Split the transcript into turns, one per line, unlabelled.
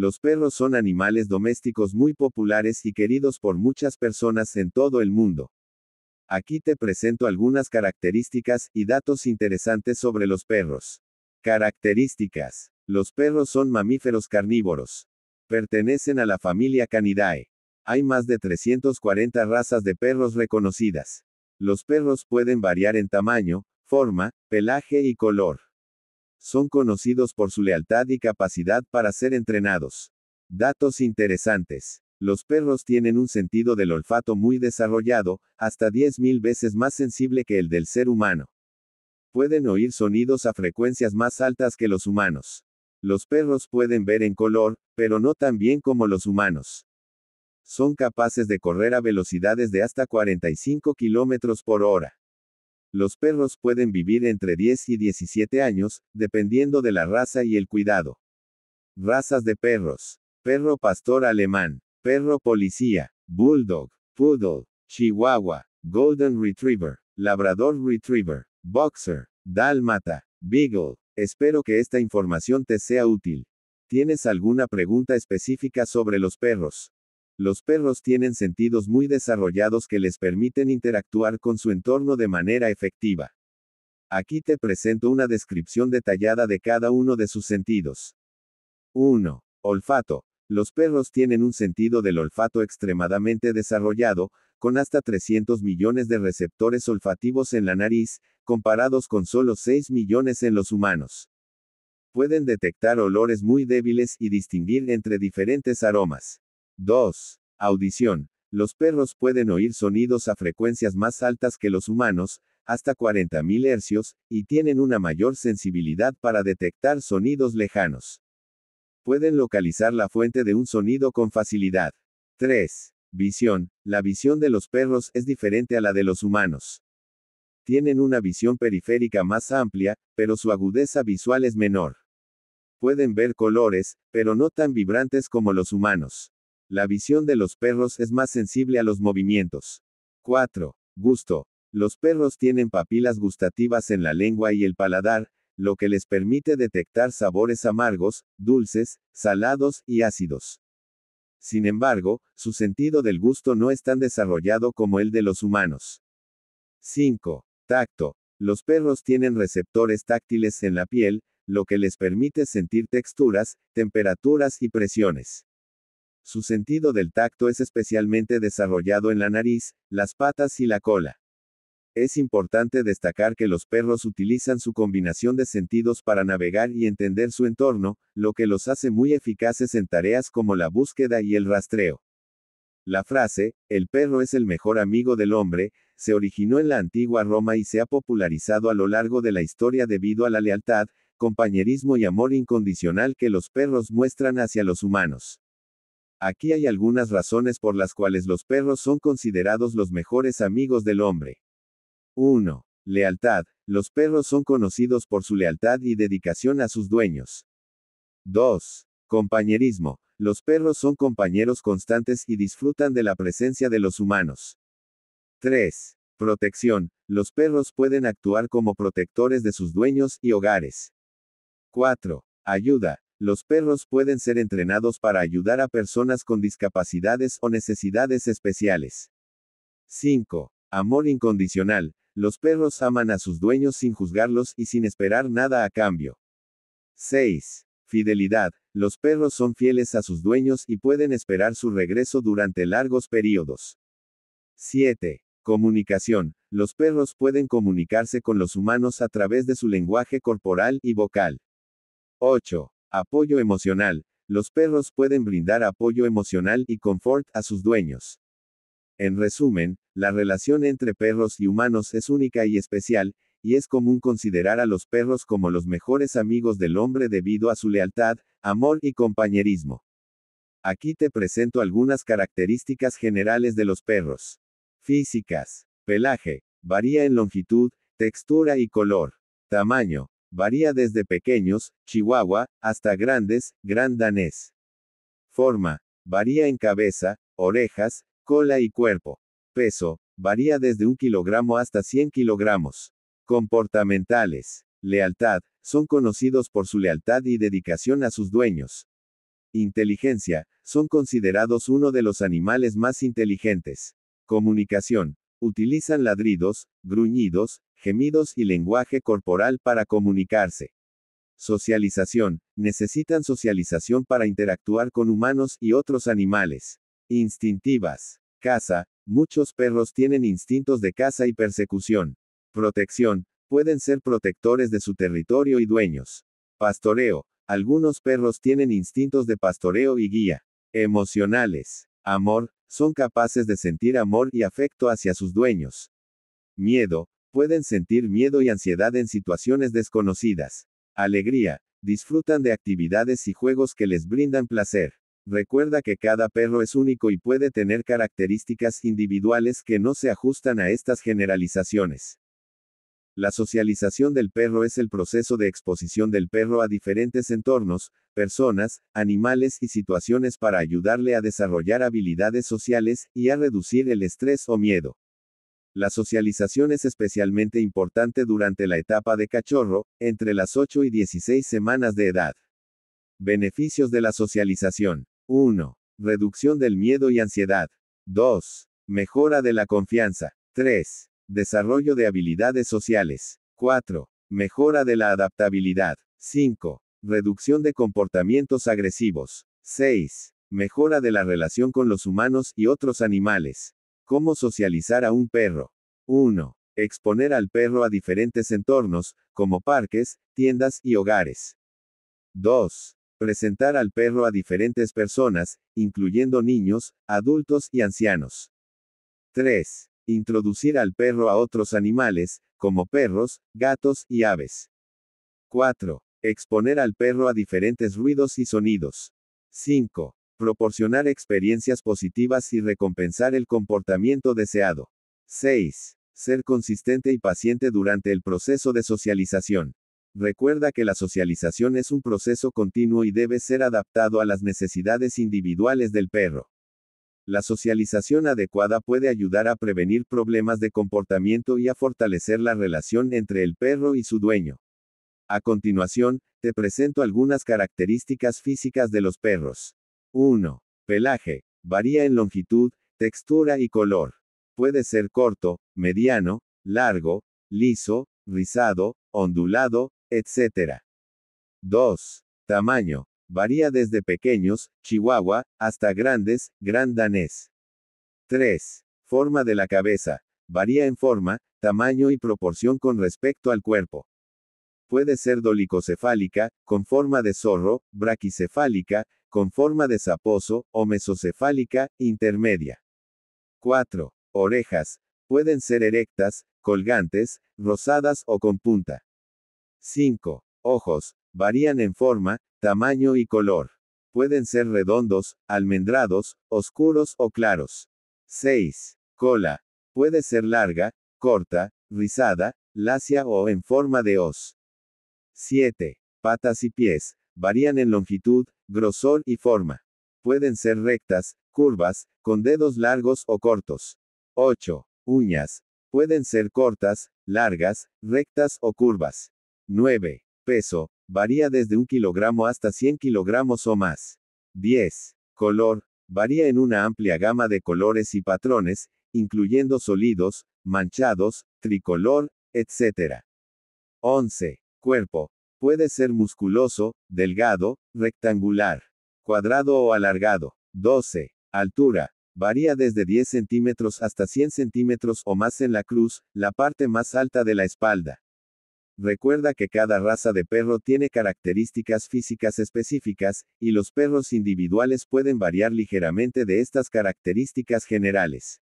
Los perros son animales domésticos muy populares y queridos por muchas personas en todo el mundo. Aquí te presento algunas características y datos interesantes sobre los perros. Características. Los perros son mamíferos carnívoros. Pertenecen a la familia Canidae. Hay más de 340 razas de perros reconocidas. Los perros pueden variar en tamaño, forma, pelaje y color. Son conocidos por su lealtad y capacidad para ser entrenados. Datos interesantes. Los perros tienen un sentido del olfato muy desarrollado, hasta 10.000 veces más sensible que el del ser humano. Pueden oír sonidos a frecuencias más altas que los humanos. Los perros pueden ver en color, pero no tan bien como los humanos. Son capaces de correr a velocidades de hasta 45 km por hora. Los perros pueden vivir entre 10 y 17 años, dependiendo de la raza y el cuidado. Razas de perros. Perro pastor alemán. Perro policía. Bulldog. Poodle. Chihuahua. Golden Retriever. Labrador Retriever. Boxer. Dalmata Beagle. Espero que esta información te sea útil. ¿Tienes alguna pregunta específica sobre los perros? Los perros tienen sentidos muy desarrollados que les permiten interactuar con su entorno de manera efectiva. Aquí te presento una descripción detallada de cada uno de sus sentidos. 1. Olfato. Los perros tienen un sentido del olfato extremadamente desarrollado, con hasta 300 millones de receptores olfativos en la nariz, comparados con solo 6 millones en los humanos. Pueden detectar olores muy débiles y distinguir entre diferentes aromas. 2. Audición. Los perros pueden oír sonidos a frecuencias más altas que los humanos, hasta 40.000 hercios, y tienen una mayor sensibilidad para detectar sonidos lejanos. Pueden localizar la fuente de un sonido con facilidad. 3. Visión. La visión de los perros es diferente a la de los humanos. Tienen una visión periférica más amplia, pero su agudeza visual es menor. Pueden ver colores, pero no tan vibrantes como los humanos la visión de los perros es más sensible a los movimientos. 4. Gusto. Los perros tienen papilas gustativas en la lengua y el paladar, lo que les permite detectar sabores amargos, dulces, salados y ácidos. Sin embargo, su sentido del gusto no es tan desarrollado como el de los humanos. 5. Tacto. Los perros tienen receptores táctiles en la piel, lo que les permite sentir texturas, temperaturas y presiones. Su sentido del tacto es especialmente desarrollado en la nariz, las patas y la cola. Es importante destacar que los perros utilizan su combinación de sentidos para navegar y entender su entorno, lo que los hace muy eficaces en tareas como la búsqueda y el rastreo. La frase, el perro es el mejor amigo del hombre, se originó en la antigua Roma y se ha popularizado a lo largo de la historia debido a la lealtad, compañerismo y amor incondicional que los perros muestran hacia los humanos. Aquí hay algunas razones por las cuales los perros son considerados los mejores amigos del hombre. 1. Lealtad. Los perros son conocidos por su lealtad y dedicación a sus dueños. 2. Compañerismo. Los perros son compañeros constantes y disfrutan de la presencia de los humanos. 3. Protección. Los perros pueden actuar como protectores de sus dueños y hogares. 4. Ayuda. Los perros pueden ser entrenados para ayudar a personas con discapacidades o necesidades especiales. 5. Amor incondicional. Los perros aman a sus dueños sin juzgarlos y sin esperar nada a cambio. 6. Fidelidad. Los perros son fieles a sus dueños y pueden esperar su regreso durante largos periodos. 7. Comunicación. Los perros pueden comunicarse con los humanos a través de su lenguaje corporal y vocal. 8. Apoyo emocional. Los perros pueden brindar apoyo emocional y confort a sus dueños. En resumen, la relación entre perros y humanos es única y especial, y es común considerar a los perros como los mejores amigos del hombre debido a su lealtad, amor y compañerismo. Aquí te presento algunas características generales de los perros. Físicas. Pelaje. Varía en longitud, textura y color. Tamaño. Varía desde pequeños, chihuahua, hasta grandes, gran danés. Forma. Varía en cabeza, orejas, cola y cuerpo. Peso. Varía desde un kilogramo hasta 100 kilogramos. Comportamentales. Lealtad. Son conocidos por su lealtad y dedicación a sus dueños. Inteligencia. Son considerados uno de los animales más inteligentes. Comunicación. Utilizan ladridos, gruñidos, gemidos y lenguaje corporal para comunicarse. Socialización. Necesitan socialización para interactuar con humanos y otros animales. Instintivas. Caza. Muchos perros tienen instintos de caza y persecución. Protección. Pueden ser protectores de su territorio y dueños. Pastoreo. Algunos perros tienen instintos de pastoreo y guía. Emocionales. Amor. Son capaces de sentir amor y afecto hacia sus dueños. Miedo Pueden sentir miedo y ansiedad en situaciones desconocidas. Alegría. Disfrutan de actividades y juegos que les brindan placer. Recuerda que cada perro es único y puede tener características individuales que no se ajustan a estas generalizaciones. La socialización del perro es el proceso de exposición del perro a diferentes entornos, personas, animales y situaciones para ayudarle a desarrollar habilidades sociales y a reducir el estrés o miedo. La socialización es especialmente importante durante la etapa de cachorro, entre las 8 y 16 semanas de edad. Beneficios de la socialización. 1. Reducción del miedo y ansiedad. 2. Mejora de la confianza. 3. Desarrollo de habilidades sociales. 4. Mejora de la adaptabilidad. 5. Reducción de comportamientos agresivos. 6. Mejora de la relación con los humanos y otros animales. ¿Cómo socializar a un perro? 1. Exponer al perro a diferentes entornos, como parques, tiendas y hogares. 2. Presentar al perro a diferentes personas, incluyendo niños, adultos y ancianos. 3. Introducir al perro a otros animales, como perros, gatos y aves. 4. Exponer al perro a diferentes ruidos y sonidos. 5. Proporcionar experiencias positivas y recompensar el comportamiento deseado. 6. Ser consistente y paciente durante el proceso de socialización. Recuerda que la socialización es un proceso continuo y debe ser adaptado a las necesidades individuales del perro. La socialización adecuada puede ayudar a prevenir problemas de comportamiento y a fortalecer la relación entre el perro y su dueño. A continuación, te presento algunas características físicas de los perros. 1. Pelaje. Varía en longitud, textura y color. Puede ser corto, mediano, largo, liso, rizado, ondulado, etc. 2. Tamaño. Varía desde pequeños, chihuahua, hasta grandes, gran danés. 3. Forma de la cabeza. Varía en forma, tamaño y proporción con respecto al cuerpo. Puede ser dolicocefálica, con forma de zorro, braquicefálica, con forma de saposo o mesocefálica, intermedia. 4. Orejas, pueden ser erectas, colgantes, rosadas o con punta. 5. Ojos, varían en forma, tamaño y color. Pueden ser redondos, almendrados, oscuros o claros. 6. Cola, puede ser larga, corta, rizada, lacia o en forma de hoz. 7. Patas y pies, varían en longitud, grosor y forma. Pueden ser rectas, curvas, con dedos largos o cortos. 8. Uñas. Pueden ser cortas, largas, rectas o curvas. 9. Peso. Varía desde un kilogramo hasta 100 kilogramos o más. 10. Color. Varía en una amplia gama de colores y patrones, incluyendo sólidos, manchados, tricolor, etc. 11. Cuerpo. Puede ser musculoso, delgado, rectangular, cuadrado o alargado. 12. Altura. Varía desde 10 centímetros hasta 100 centímetros o más en la cruz, la parte más alta de la espalda. Recuerda que cada raza de perro tiene características físicas específicas, y los perros individuales pueden variar ligeramente de estas características generales.